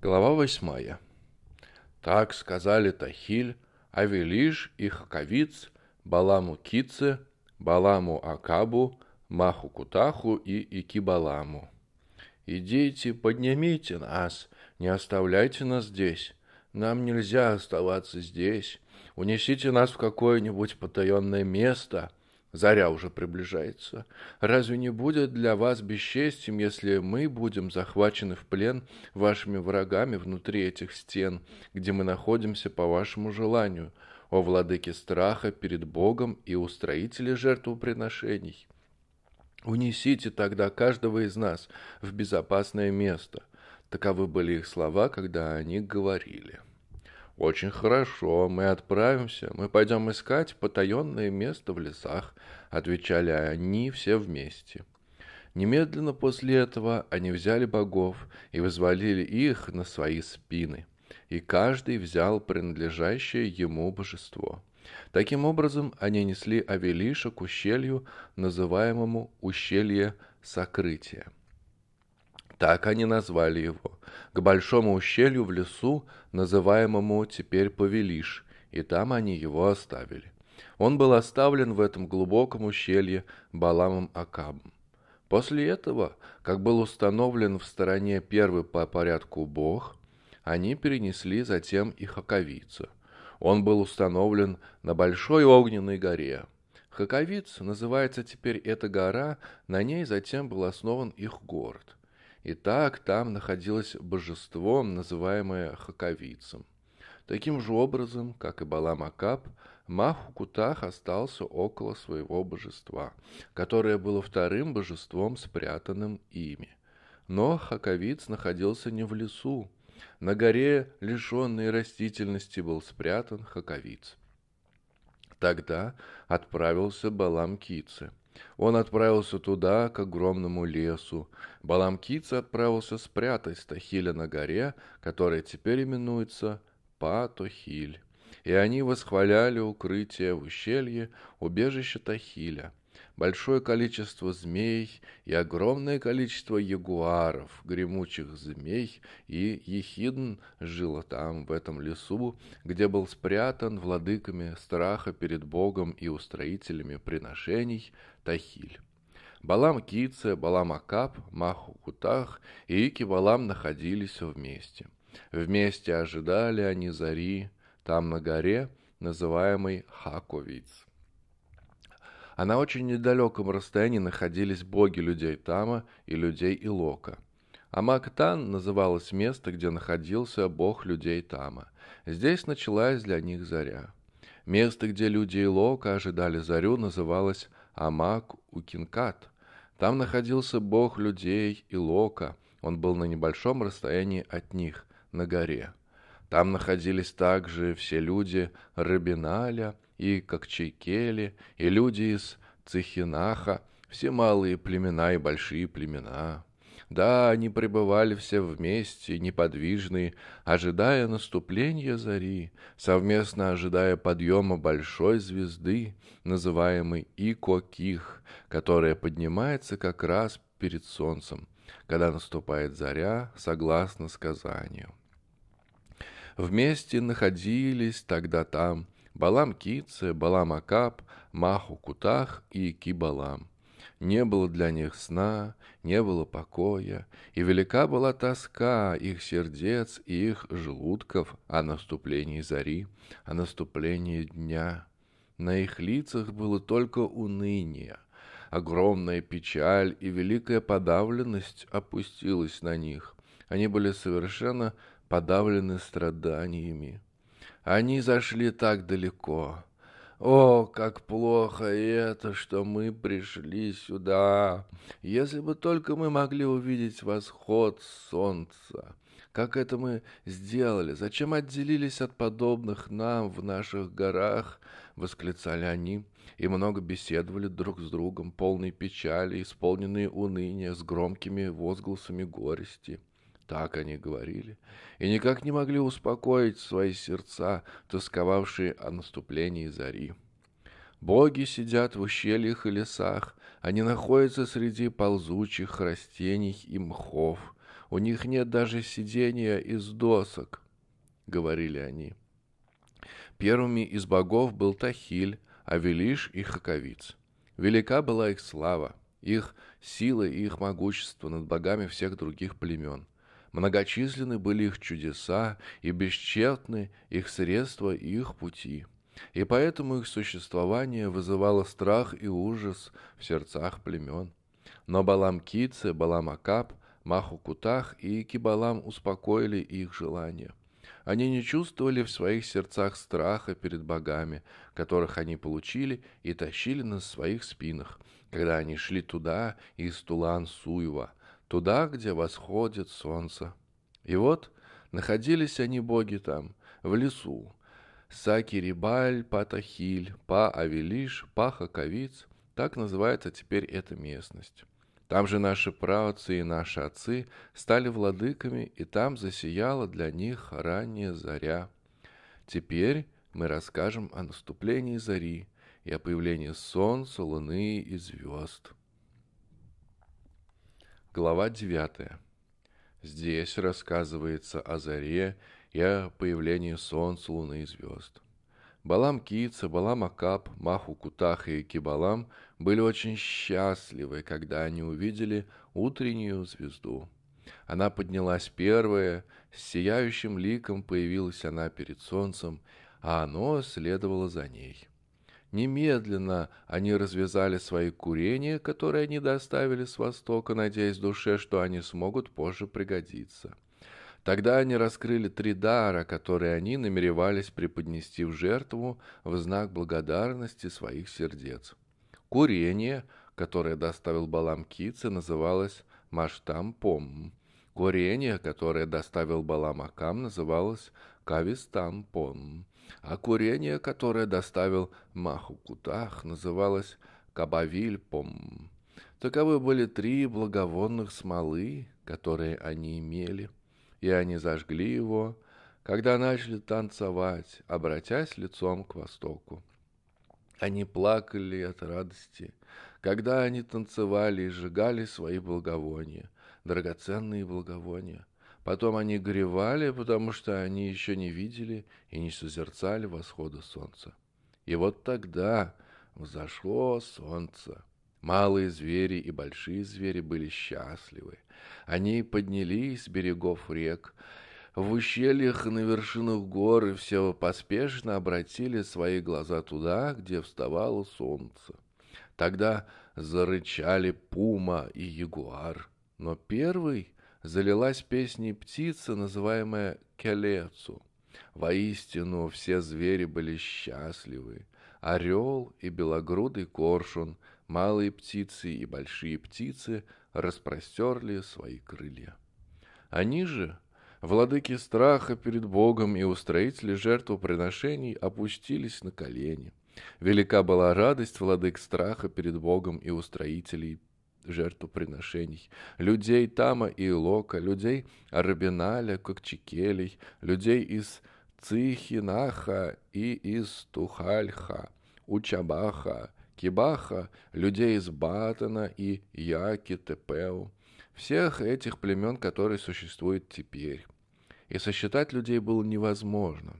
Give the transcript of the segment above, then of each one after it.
Глава восьмая. Так сказали Тахиль, Авелиш и Хаковиц, Баламу Кице, Баламу Акабу, Маху Кутаху и Икибаламу. «Идите, поднимите нас, не оставляйте нас здесь. Нам нельзя оставаться здесь. Унесите нас в какое-нибудь потаенное место, Заря уже приближается. Разве не будет для вас бесчестьем, если мы будем захвачены в плен вашими врагами внутри этих стен, где мы находимся по вашему желанию, о владыке страха перед Богом и устроители жертвоприношений? Унесите тогда каждого из нас в безопасное место. Таковы были их слова, когда они говорили. «Очень хорошо, мы отправимся, мы пойдем искать потаенное место в лесах», — отвечали они все вместе. Немедленно после этого они взяли богов и возвалили их на свои спины, и каждый взял принадлежащее ему божество. Таким образом, они несли Авелиша к ущелью, называемому «Ущелье Сокрытия». Так они назвали его к большому ущелью в лесу, называемому теперь Павелиш, и там они его оставили. Он был оставлен в этом глубоком ущелье Баламом Акабом. После этого, как был установлен в стороне первый по порядку бог, они перенесли затем и Хаковица. Он был установлен на Большой Огненной горе. Хаковиц называется теперь эта гора, на ней затем был основан их город. Итак, там находилось божество, называемое Хаковицем. Таким же образом, как и Баламакап, Махукутах остался около своего божества, которое было вторым божеством, спрятанным ими. Но Хаковиц находился не в лесу. На горе, лишенной растительности, был спрятан Хаковиц. Тогда отправился Балам Кице – он отправился туда, к огромному лесу. Баламкица отправился спрятать Стахиля на горе, которая теперь именуется Патохиль. И они восхваляли укрытие в ущелье, убежище Тахиля – большое количество змей и огромное количество ягуаров, гремучих змей, и Ехидн жила там, в этом лесу, где был спрятан владыками страха перед Богом и устроителями приношений Тахиль. Балам Кице, Балам Акап, Маху Кутах и Кибалам находились вместе. Вместе ожидали они зари там на горе, называемой Хаковиц а на очень недалеком расстоянии находились боги людей Тама и людей Илока. Амактан называлось место, где находился бог людей Тама. Здесь началась для них заря. Место, где люди Илока ожидали зарю, называлось Амак-Укинкат. Там находился бог людей Илока. Он был на небольшом расстоянии от них, на горе. Там находились также все люди Рабиналя, и Кокчайкели, и люди из цихинаха все малые племена и большие племена. Да, они пребывали все вместе, неподвижные, ожидая наступления зари, совместно ожидая подъема большой звезды, называемой Икоких, которая поднимается как раз перед солнцем, когда наступает заря, согласно сказанию. Вместе находились тогда там Балам Кице, Балам Акап, Маху Кутах и Кибалам. Не было для них сна, не было покоя, и велика была тоска их сердец и их желудков о наступлении зари, о наступлении дня. На их лицах было только уныние. Огромная печаль и великая подавленность опустилась на них. Они были совершенно подавлены страданиями. Они зашли так далеко. О, как плохо это, что мы пришли сюда. Если бы только мы могли увидеть восход солнца. Как это мы сделали? Зачем отделились от подобных нам в наших горах? Восклицали они и много беседовали друг с другом, полные печали, исполненные уныния, с громкими возгласами горести. Так они говорили, и никак не могли успокоить свои сердца, тосковавшие о наступлении зари. Боги сидят в ущельях и лесах, они находятся среди ползучих растений и мхов. У них нет даже сидения из досок, — говорили они. Первыми из богов был Тахиль, Авелиш и Хаковиц. Велика была их слава, их сила и их могущество над богами всех других племен — Многочисленны были их чудеса, и бесчетны их средства и их пути. И поэтому их существование вызывало страх и ужас в сердцах племен. Но Баламкицы, Баламакап, Махукутах и Кибалам успокоили их желание. Они не чувствовали в своих сердцах страха перед богами, которых они получили и тащили на своих спинах, когда они шли туда из Тулан-Суева – туда, где восходит солнце. И вот находились они боги там, в лесу. Сакирибаль, Патахиль, Па-Авелиш, Па-Хаковиц. Так называется теперь эта местность. Там же наши праотцы и наши отцы стали владыками, и там засияла для них ранняя заря. Теперь мы расскажем о наступлении зари и о появлении солнца, луны и звезд. Глава 9. Здесь рассказывается о заре и о появлении солнца, луны и звезд. Балам Кица, Балам Акап, Маху Кутаха и Кибалам были очень счастливы, когда они увидели утреннюю звезду. Она поднялась первая, с сияющим ликом появилась она перед солнцем, а оно следовало за ней. Немедленно они развязали свои курения, которые они доставили с востока, надеясь в душе, что они смогут позже пригодиться. Тогда они раскрыли три дара, которые они намеревались преподнести в жертву в знак благодарности своих сердец. Курение, которое доставил Балам Кице, называлось Маштампом. Курение, которое доставил Балам Акам, называлось Кавистампом. А курение, которое доставил Махукутах, называлось Кабавильпом. Таковы были три благовонных смолы, которые они имели, и они зажгли его, когда начали танцевать, обратясь лицом к востоку. Они плакали от радости, когда они танцевали и сжигали свои благовония, драгоценные благовония – Потом они горевали, потому что они еще не видели и не созерцали восхода солнца. И вот тогда взошло солнце. Малые звери и большие звери были счастливы. Они поднялись с берегов рек, в ущельях и на вершинах гор, и все поспешно обратили свои глаза туда, где вставало солнце. Тогда зарычали пума и ягуар, но первый залилась песней птица, называемая Келецу. Воистину все звери были счастливы. Орел и белогрудый коршун, малые птицы и большие птицы распростерли свои крылья. Они же, владыки страха перед Богом и устроители жертвоприношений, опустились на колени. Велика была радость владык страха перед Богом и устроителей жертвоприношений, людей Тама и Лока, людей Арбиналя, Кокчекелей, людей из Цихинаха и из Тухальха, Учабаха, Кибаха, людей из Батана и Яки Тепеу, всех этих племен, которые существуют теперь. И сосчитать людей было невозможно.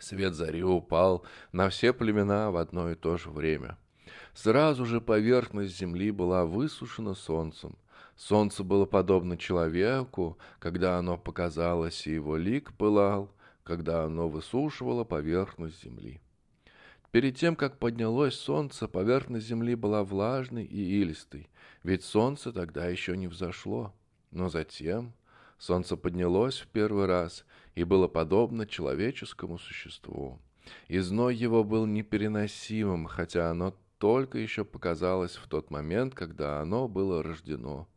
Свет зари упал на все племена в одно и то же время – Сразу же поверхность земли была высушена солнцем. Солнце было подобно человеку, когда оно показалось, и его лик пылал, когда оно высушивало поверхность земли. Перед тем, как поднялось солнце, поверхность земли была влажной и илистой, ведь солнце тогда еще не взошло. Но затем солнце поднялось в первый раз и было подобно человеческому существу. И зной его был непереносимым, хотя оно только еще показалось в тот момент, когда оно было рождено.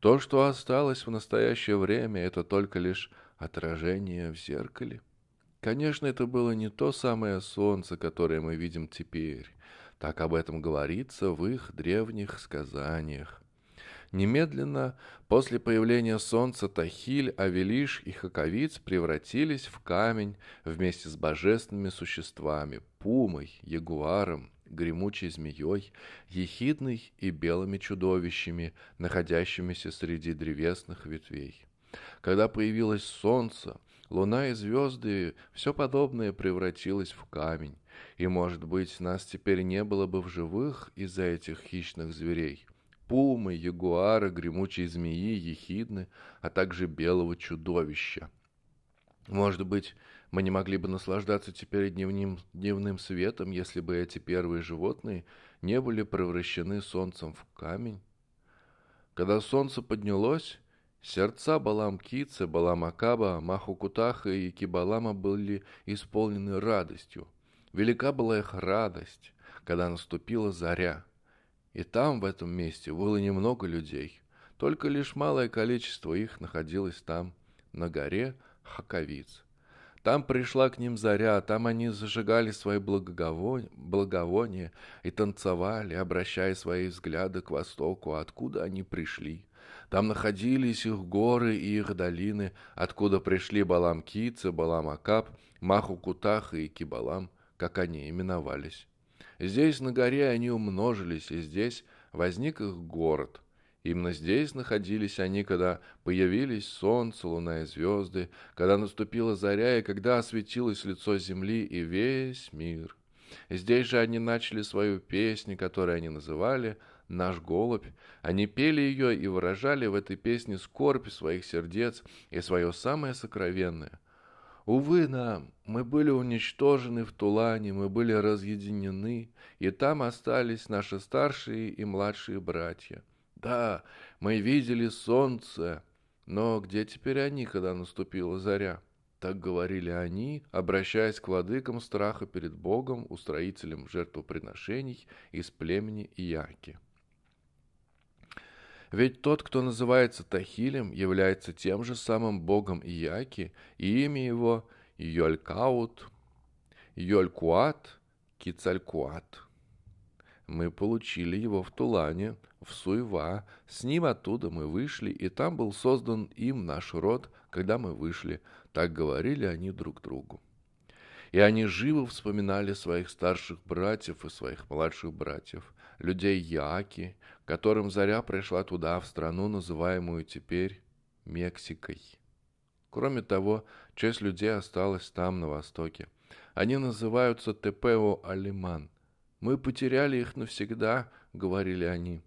То, что осталось в настоящее время, это только лишь отражение в зеркале. Конечно, это было не то самое солнце, которое мы видим теперь. Так об этом говорится в их древних сказаниях. Немедленно после появления солнца Тахиль, Авелиш и Хаковиц превратились в камень вместе с божественными существами – пумой, ягуаром, гремучей змеей, ехидной и белыми чудовищами, находящимися среди древесных ветвей. Когда появилось солнце, луна и звезды, все подобное превратилось в камень, и, может быть, нас теперь не было бы в живых из-за этих хищных зверей. Пумы, ягуары, гремучие змеи, ехидны, а также белого чудовища. Может быть, мы не могли бы наслаждаться теперь дневным, дневным светом, если бы эти первые животные не были превращены солнцем в камень. Когда солнце поднялось, сердца Баламкицы, Баламакаба, балам Махукутаха и Кибалама были исполнены радостью. Велика была их радость, когда наступила заря. И там, в этом месте, было немного людей. Только лишь малое количество их находилось там, на горе Хаковиц. Там пришла к ним заря, там они зажигали свои благовония, благовония и танцевали, обращая свои взгляды к востоку, откуда они пришли. Там находились их горы и их долины, откуда пришли Балам-Кицы, Балам-Акап, Маху-Кутах и Кибалам, как они именовались. Здесь на горе они умножились, и здесь возник их город – Именно здесь находились они, когда появились солнце, луна и звезды, когда наступила заря и когда осветилось лицо земли и весь мир. Здесь же они начали свою песню, которую они называли «Наш голубь». Они пели ее и выражали в этой песне скорбь своих сердец и свое самое сокровенное. Увы нам, мы были уничтожены в Тулане, мы были разъединены, и там остались наши старшие и младшие братья – да, мы видели солнце. Но где теперь они, когда наступила заря? Так говорили они, обращаясь к владыкам страха перед Богом, устроителям жертвоприношений из племени Ияки. Ведь тот, кто называется Тахилем, является тем же самым богом Ияки, и имя его Йолькаут, Йолькуат, Кицалькуат – мы получили его в Тулане, в Суева. С ним оттуда мы вышли, и там был создан им наш род, когда мы вышли. Так говорили они друг другу. И они живо вспоминали своих старших братьев и своих младших братьев, людей Яки, которым заря пришла туда, в страну, называемую теперь Мексикой. Кроме того, часть людей осталась там, на востоке. Они называются Тепео Алиман – мы потеряли их навсегда, говорили они.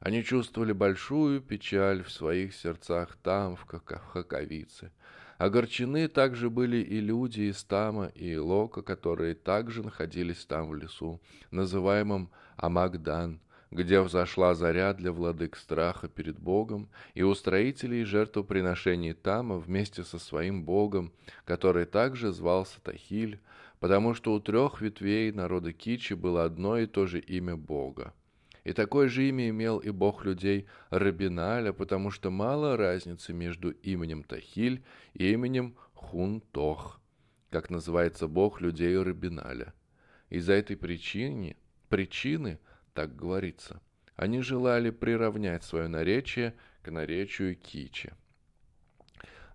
Они чувствовали большую печаль в своих сердцах там, в Хаковице. Огорчены также были и люди из Тама и Лока, которые также находились там в лесу, называемом Амагдан, где взошла заря для владык страха перед Богом и устроителей жертвоприношений Тама вместе со своим Богом, который также звался Тахиль, потому что у трех ветвей народа Кичи было одно и то же имя Бога. И такое же имя имел и бог людей Рабиналя, потому что мало разницы между именем Тахиль и именем Хунтох, как называется бог людей Рабиналя. Из-за этой причины, причины, так говорится, они желали приравнять свое наречие к наречию Кичи.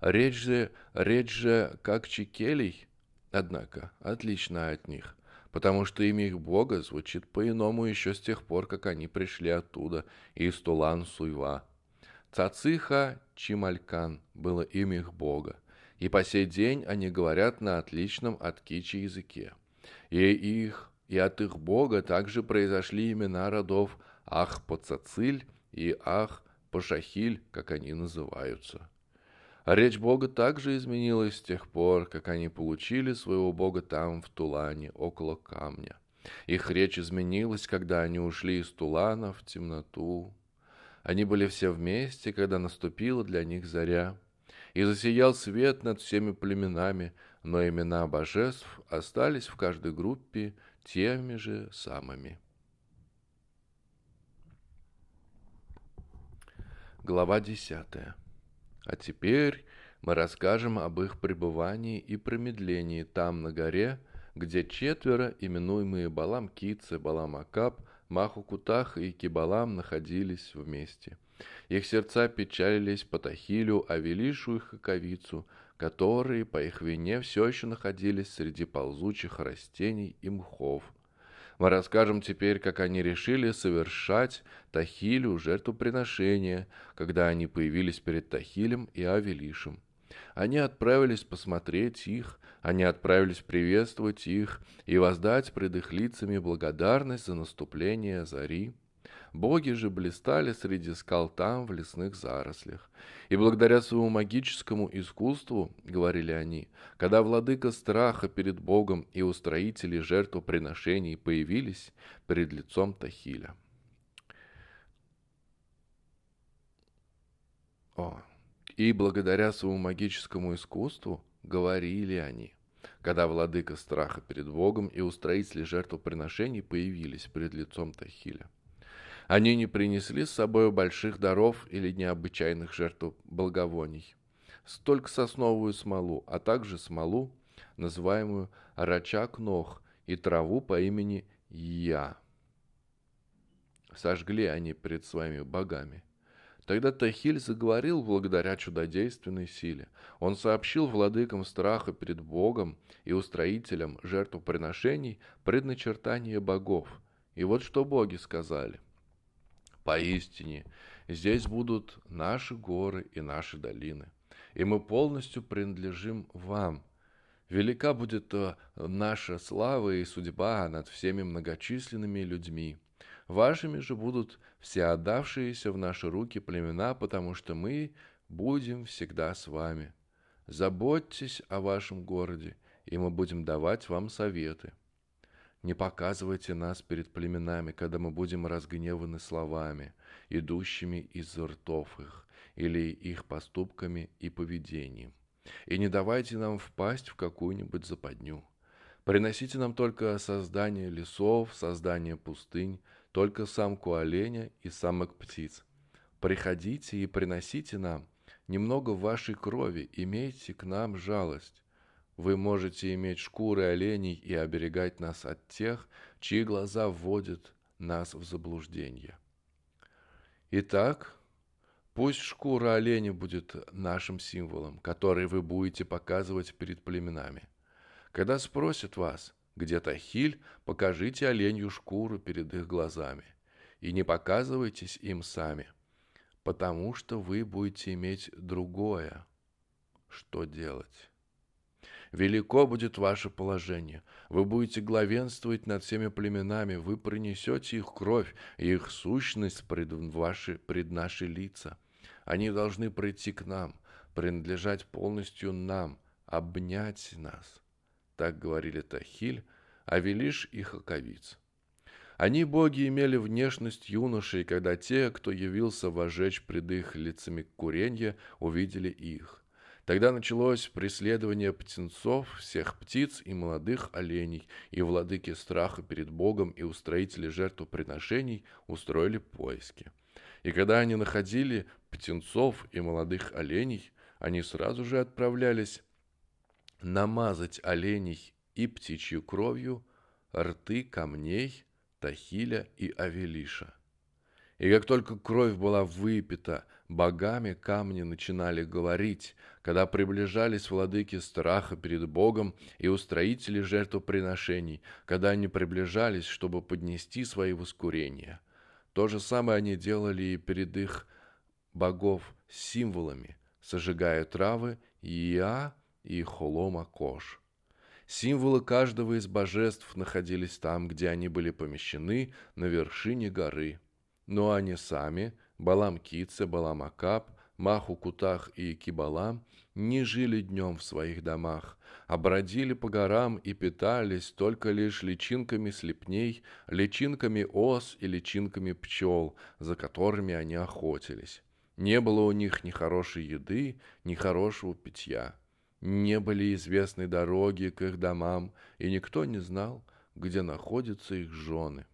Речь же, речь же как Чикелий, Однако, отлично от них, потому что имя их бога звучит по-иному еще с тех пор, как они пришли оттуда, из Тулан-Суйва. Цациха Чималькан было имя их бога, и по сей день они говорят на отличном от кичи языке. И их, и от их бога также произошли имена родов Ах-Пацациль и Ах-Пашахиль, как они называются. А речь Бога также изменилась с тех пор, как они получили своего Бога там, в Тулане, около камня. Их речь изменилась, когда они ушли из Тулана в темноту. Они были все вместе, когда наступила для них заря. И засиял свет над всеми племенами, но имена божеств остались в каждой группе теми же самыми. Глава десятая. А теперь мы расскажем об их пребывании и промедлении там, на горе, где четверо, именуемые Балам Китце, Балам Акап, Маху Кутах и Кибалам находились вместе. Их сердца печалились по Тахилю, Авелишу и Хаковицу, которые по их вине все еще находились среди ползучих растений и мхов – мы расскажем теперь, как они решили совершать Тахилю жертвоприношение, когда они появились перед Тахилем и Авелишем. Они отправились посмотреть их, они отправились приветствовать их и воздать пред их лицами благодарность за наступление зари – Боги же блистали среди скал там, в лесных зарослях. И благодаря своему магическому искусству, говорили они, когда владыка страха перед Богом и устроители жертвоприношений появились перед лицом Тахиля. О. И благодаря своему магическому искусству, говорили они, когда владыка страха перед Богом и устроители жертвоприношений появились пред лицом Тахиля. Они не принесли с собой больших даров или необычайных жертв благовоний. Столько сосновую смолу, а также смолу, называемую рачак ног, и траву по имени Я. Сожгли они пред своими богами. Тогда Тахиль заговорил благодаря чудодейственной силе. Он сообщил владыкам страха перед Богом и устроителям жертвоприношений предначертание богов. И вот что боги сказали. Поистине, здесь будут наши горы и наши долины, и мы полностью принадлежим вам. Велика будет э, наша слава и судьба над всеми многочисленными людьми. Вашими же будут все отдавшиеся в наши руки племена, потому что мы будем всегда с вами. Заботьтесь о вашем городе, и мы будем давать вам советы. Не показывайте нас перед племенами, когда мы будем разгневаны словами, идущими из ртов их, или их поступками и поведением. И не давайте нам впасть в какую-нибудь западню. Приносите нам только создание лесов, создание пустынь, только самку оленя и самок птиц. Приходите и приносите нам немного вашей крови, имейте к нам жалость. Вы можете иметь шкуры оленей и оберегать нас от тех, чьи глаза вводят нас в заблуждение. Итак, пусть шкура оленя будет нашим символом, который вы будете показывать перед племенами. Когда спросят вас, где Тахиль, покажите оленью шкуру перед их глазами, и не показывайтесь им сами, потому что вы будете иметь другое, что делать. Велико будет ваше положение. Вы будете главенствовать над всеми племенами, вы принесете их кровь и их сущность пред, ваши, пред наши лица. Они должны прийти к нам, принадлежать полностью нам, обнять нас. Так говорили Тахиль, Авелиш и Хаковиц. Они, боги, имели внешность юношей, когда те, кто явился вожечь пред их лицами куренья, увидели их – Тогда началось преследование птенцов, всех птиц и молодых оленей, и владыки страха перед Богом и устроители жертвоприношений устроили поиски. И когда они находили птенцов и молодых оленей, они сразу же отправлялись намазать оленей и птичью кровью рты камней Тахиля и Авелиша – и как только кровь была выпита, богами камни начинали говорить, когда приближались владыки страха перед Богом и устроители жертвоприношений, когда они приближались, чтобы поднести свои воскурения. То же самое они делали и перед их богов символами, сожигая травы Иа и Холома Кош. Символы каждого из божеств находились там, где они были помещены, на вершине горы – но они сами, Балам Кице, Балам Акап, Маху Кутах и Кибалам, не жили днем в своих домах, а бродили по горам и питались только лишь личинками слепней, личинками ос и личинками пчел, за которыми они охотились. Не было у них ни хорошей еды, ни хорошего питья. Не были известны дороги к их домам, и никто не знал, где находятся их жены.